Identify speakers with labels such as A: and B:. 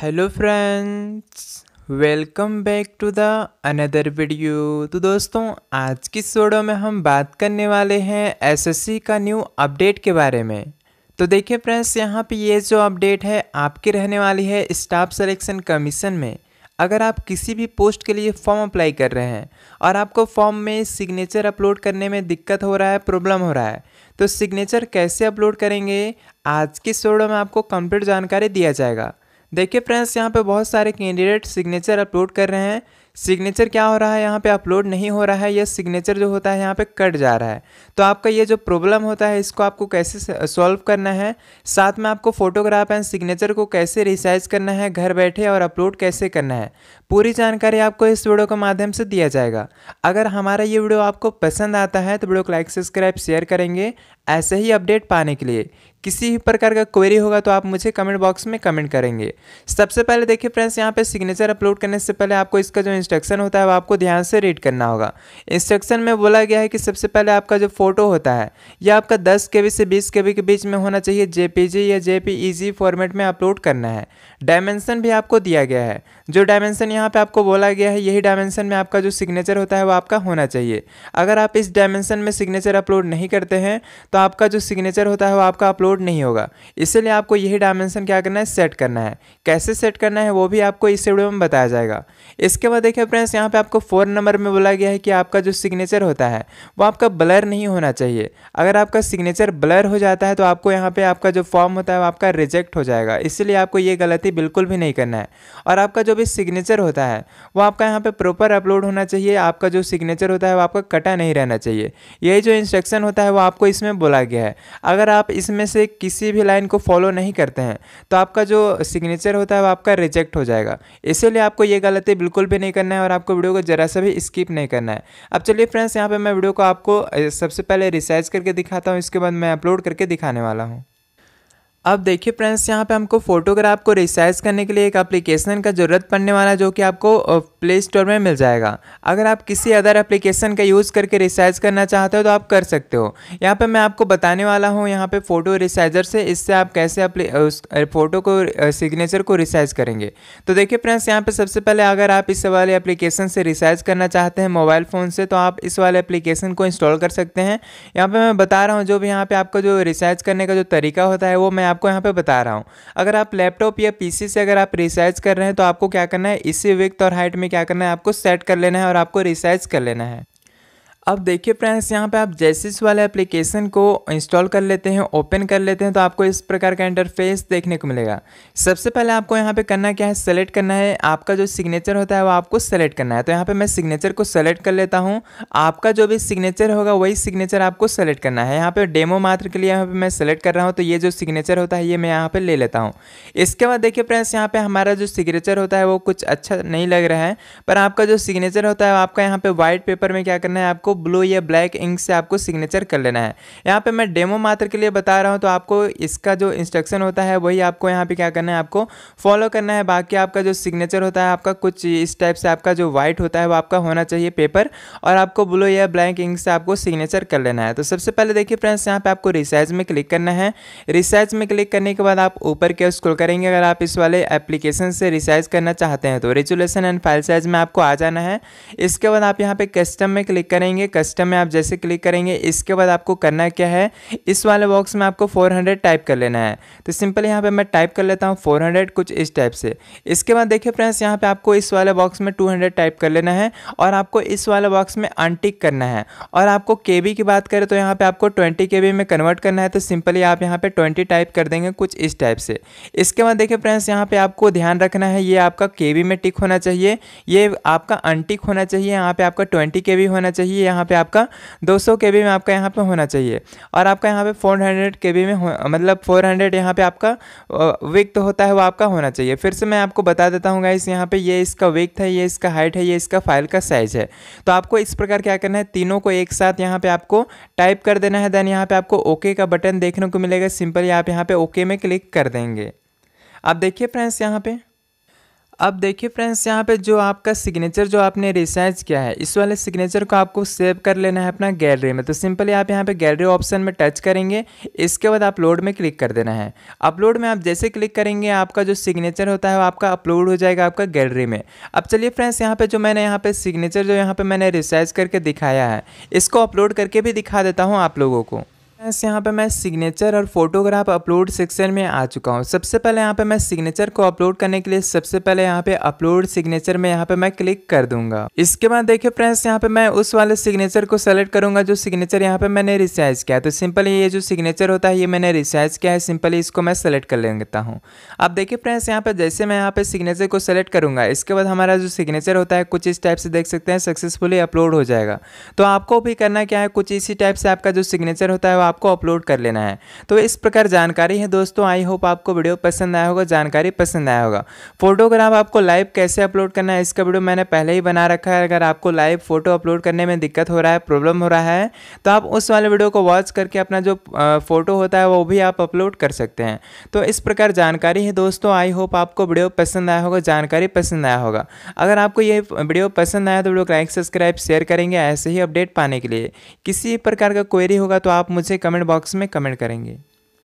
A: hello friends welcome back to the another video तो दोस्तों आज की सोडो में हम बात करने वाले हैं एसएससी का न्यू अपडेट के बारे में तो देखिए फ्रेंड्स यहाँ पे ये जो अपडेट है आपकी रहने वाली है स्टाफ सिलेक्शन कमीशन में अगर आप किसी भी पोस्ट के लिए फॉर्म अप्लाई कर रहे हैं और आपको फॉर्म में सिग्नेचर अपलोड करने में दिक्कत हो रहा है प्रॉब्लम हो रहा है तो सिग्नेचर कैसे अपलोड करेंगे आज की सोडो में आपको कंप्लीट जानकारी दिया जाएगा देखिए फ्रेंड्स यहाँ पे बहुत सारे कैंडिडेट सिग्नेचर अपलोड कर रहे हैं सिग्नेचर क्या हो रहा है यहाँ पे अपलोड नहीं हो रहा है या सिग्नेचर जो होता है यहाँ पे कट जा रहा है तो आपका ये जो प्रॉब्लम होता है इसको आपको कैसे सॉल्व करना है साथ में आपको फोटोग्राफ एंड सिग्नेचर को कैसे रिसाइज करना है घर बैठे और अपलोड कैसे करना है पूरी जानकारी आपको इस वीडियो के माध्यम से दिया जाएगा अगर हमारा ये वीडियो आपको पसंद आता है तो वीडियो को लाइक सब्सक्राइब शेयर करेंगे ऐसे ही अपडेट पाने के लिए किसी भी प्रकार का क्वेरी होगा तो आप मुझे कमेंट बॉक्स में कमेंट करेंगे सबसे पहले देखिए फ्रेंड्स यहाँ पे सिग्नेचर अपलोड करने से पहले आपको इसका जो इंस्ट्रक्शन होता है वो आपको ध्यान से रीड करना होगा इंस्ट्रक्शन में बोला गया है कि सबसे पहले आपका जो फ़ोटो होता है यह आपका दस के से बीस के के बीच में होना चाहिए जे या जे फॉर्मेट e में अपलोड करना है डायमेंसन भी आपको दिया गया है जो डायमेंशन यहाँ पे आपको बोला गया है यही डायमेंशन में आपका जो सिग्नेचर होता है वो आपका होना चाहिए अगर आप इस डायमेंसन में सिग्नेचर अपलोड नहीं करते हैं तो आपका जो सिग्नेचर होता है वो आपका अपलोड नहीं होगा इसलिए आपको यही डायमेंसन क्या करना है सेट करना है कैसे सेट करना है वो भी आपको इस वीडियो में बताया जाएगा इसके बाद देखिए फ्रेंड्स यहाँ पर आपको फोन नंबर में बोला गया है कि आपका जो सिग्नेचर होता है वो आपका ब्लर नहीं होना चाहिए अगर आपका सिग्नेचर ब्लर हो जाता है तो आपको यहाँ पर आपका जो फॉर्म होता है वो आपका रिजेक्ट हो जाएगा इसलिए आपको ये गलती गलती बिल्कुल भी नहीं करना है और आपका जो भी सिग्नेचर होता है वो आपका यहाँ पर प्रॉपर अपलोड होना चाहिए आपका जो सिग्नेचर होता है वो आपका कटा नहीं रहना चाहिए यही जो इंस्ट्रक्शन होता है वो आपको इसमें बोला गया है अगर आप इसमें से किसी भी लाइन को फॉलो नहीं करते हैं तो आपका जो सिग्नेचर होता है वो आपका रिजेक्ट हो जाएगा इसीलिए आपको ये गलती बिल्कुल भी नहीं करना है और आपको वीडियो को ज़रा सा भी स्किप नहीं करना है अब चलिए फ्रेंड्स यहाँ पर मैं वीडियो को आपको सबसे पहले रिसर्च करके दिखाता हूँ इसके बाद मैं अपलोड करके दिखाने वाला हूँ अब देखिए फ्रेंड्स यहाँ पे हमको फोटोग्राफ को रिसाइज करने के लिए एक एप्लीकेशन का ज़रूरत पड़ने वाला है जो कि आपको प्ले स्टोर में मिल जाएगा अगर आप किसी अदर एप्लीकेशन का यूज़ करके रिसाइज करना चाहते हो तो आप कर सकते हो यहाँ पे मैं आपको बताने वाला हूँ यहाँ पे फ़ोटो रिसाइजर से इससे आप कैसे उस फ़ोटो को सिग्नेचर को रिसाइज करेंगे तो देखिए फ्रेंड्स यहाँ पर सबसे पहले अगर आप इस वाले एप्लीकेशन से रिसाइज करना चाहते हैं मोबाइल फ़ोन से तो आप इस वाले एप्लीकेशन को इंस्टॉल कर सकते हैं यहाँ पर मैं बता रहा हूँ जो भी यहाँ पर आपका जो रिसाइज करने का जो तरीका होता है वो मैं आप आपको यहाँ पे बता रहा हूँ अगर आप लैपटॉप या पीसी से अगर आप रिसाइज कर रहे हैं तो आपको क्या करना है इसी विक्थ और हाइट में क्या करना है आपको सेट कर लेना है और आपको रिसाइज कर लेना है अब देखिए फ्रेंड्स यहाँ पे आप जेसिस वाले एप्लीकेशन को इंस्टॉल कर लेते हैं ओपन कर लेते हैं तो आपको इस प्रकार का इंटरफेस देखने को मिलेगा सबसे पहले आपको यहाँ पे करना क्या है सेलेक्ट करना है आपका जो सिग्नेचर होता है वो आपको सेलेक्ट करना है तो यहाँ पे मैं सिग्नेचर को सेलेक्ट कर लेता हूँ आपका जो भी सिग्नेचर होगा वही सिग्नेचर आपको सेलेक्ट करना है यहाँ पर डेमो मात्र के लिए यहाँ पर मैं सेलेक्ट कर रहा हूँ तो ये जो सिग्नेचर होता है ये मैं यहाँ पर ले लेता हूँ इसके बाद देखिए फ्रेंड्स यहाँ पर हमारा जो सिग्नेचर होता है वो कुछ अच्छा नहीं लग रहा है पर आपका जो सिग्नेचर होता है आपका यहाँ पर वाइट पेपर में क्या करना है आपको ब्लू या ब्लैक इंक से आपको सिग्नेचर कर लेना है यहाँ पे मैं डेमो मात्र के लिए बता रहा हूँ तो आपको इसका जो इंस्ट्रक्शन होता है वही आपको यहाँ पे क्या करना है आपको फॉलो करना है बाकी आपका जो सिग्नेचर होता है आपका कुछ इस टाइप से आपका जो व्हाइट होता है वो आपका होना चाहिए पेपर और आपको ब्लू या ब्लैक इंक से आपको सिग्नेचर कर लेना है तो सबसे पहले देखिए फ्रेंड्स यहाँ पर आपको रिसाइज में क्लिक करना है रिसाइज में क्लिक करने के बाद आप ऊपर के स्क्रोल करेंगे अगर आप इस वाले एप्लीकेशन से रिसाइज करना चाहते हैं तो रेजुलेशन एंड फाइल साइज में आपको आ जाना है इसके बाद आप यहाँ पे कस्टम में क्लिक करेंगे कस्टम में आप जैसे क्लिक करेंगे इसके बाद आपको करना क्या है इस वाले बॉक्स में आपको 400 टाइप कर लेना है तो सिंपल यहाँ पे मैं टाइप कर लेता हूँ 400 कुछ इस टाइप से इसके बाद देखिए फ्रेंड्स यहाँ पे आपको इस वाले बॉक्स में 200 टाइप कर लेना है और आपको इस वाले बॉक्स में अनटिक करना है और आपको के की बात करें तो यहाँ पर आपको ट्वेंटी के में कन्वर्ट करना है तो सिंपली आप यहाँ पर ट्वेंटी टाइप कर देंगे कुछ इस टाइप से इसके बाद देखिए फ्रेंड्स यहाँ पर आपको ध्यान रखना है ये आपका के में टिक होना चाहिए ये आपका अनटिक होना चाहिए यहाँ पर आपका ट्वेंटी के होना चाहिए यहाँ पे आपका 200 के बी में आपका यहाँ पे होना चाहिए और आपका यहाँ पे 400 के बी में मतलब 400 यहाँ पर आपका वेक तो होता है वो आपका होना चाहिए फिर से मैं आपको बता देता हूँ गाइस यहाँ पे ये इसका वेक है ये इसका हाइट है ये इसका फाइल का साइज है तो आपको इस प्रकार क्या करना है तीनों को एक साथ यहाँ पर आपको टाइप कर देना है देन यहाँ पर आपको ओके का बटन देखने को मिलेगा सिंपली आप यहाँ पर ओके में क्लिक कर देंगे आप देखिए फ्रेंड्स यहाँ पर अब देखिए फ्रेंड्स यहाँ पे जो आपका सिग्नेचर जो आपने रिसाइज किया है इस वाले सिग्नेचर को आपको सेव कर लेना है अपना गैलरी में तो सिंपली आप यहाँ पे गैलरी ऑप्शन में टच करेंगे इसके बाद अपलोड में क्लिक कर देना है अपलोड में आप जैसे क्लिक करेंगे आपका जो सिग्नेचर होता है वो आपका अपलोड हो जाएगा आपका गैलरी में अब चलिए फ्रेंड्स यहाँ पर जो मैंने यहाँ पर सिग्नेचर जो यहाँ पर मैंने रिसाइज करके दिखाया है इसको अपलोड करके भी दिखा देता हूँ आप लोगों को फ्रेंड्स यहाँ पे मैं सिग्नेचर और फोटोग्राफ अपलोड सेक्शन में आ चुका हूँ सबसे पहले यहाँ पे मैं सिग्नेचर को अपलोड करने के लिए सबसे पहले यहाँ पे अपलोड सिग्नेचर में यहाँ पे मैं क्लिक कर दूंगा इसके बाद देखिए फ्रेंड्स यहाँ पे मैं उस वाले सिग्नेचर को सेलेक्ट करूंगा जो सिग्नेचर यहाँ पे मैंने रिसाइज किया तो सिंपली ये जो सिग्नेचर होता है ये मैंने रिसाइज किया है सिंपली इसको मैं सेलेक्ट कर लेता हूँ अब देखिए फ्रेंड्स यहाँ पे जैसे मैं यहाँ पे सिग्नेचर को सेलेक्ट करूंगा इसके बाद हमारा जो सिग्नेचर होता है कुछ इस टाइप से देख सकते हैं सक्सेसफुली अपलोड हो जाएगा तो आपको भी करना क्या है कुछ इसी टाइप से आपका जो सिग्नेचर होता है आपको अपलोड कर लेना है तो इस प्रकार जानकारी है दोस्तों आई होप आपको वीडियो पसंद आया होगा जानकारी पसंद आया होगा फोटोग्राफ आपको लाइव कैसे अपलोड करना है इसका वीडियो मैंने पहले ही बना रखा है अगर आपको लाइव फोटो अपलोड करने में दिक्कत हो रहा है प्रॉब्लम हो रहा है तो आप उस वाले वीडियो को वॉच करके अपना जो फोटो होता है वो भी आप अपलोड कर सकते हैं तो इस प्रकार जानकारी है दोस्तों आई होप आपको वीडियो पसंद आया होगा जानकारी पसंद आया होगा अगर आपको ये वीडियो पसंद आया तो वीडियो को लाइक सब्सक्राइब शेयर करेंगे ऐसे ही अपडेट पाने के लिए किसी प्रकार का क्वेरी होगा तो आप मुझे कमेंट बॉक्स में कमेंट करेंगे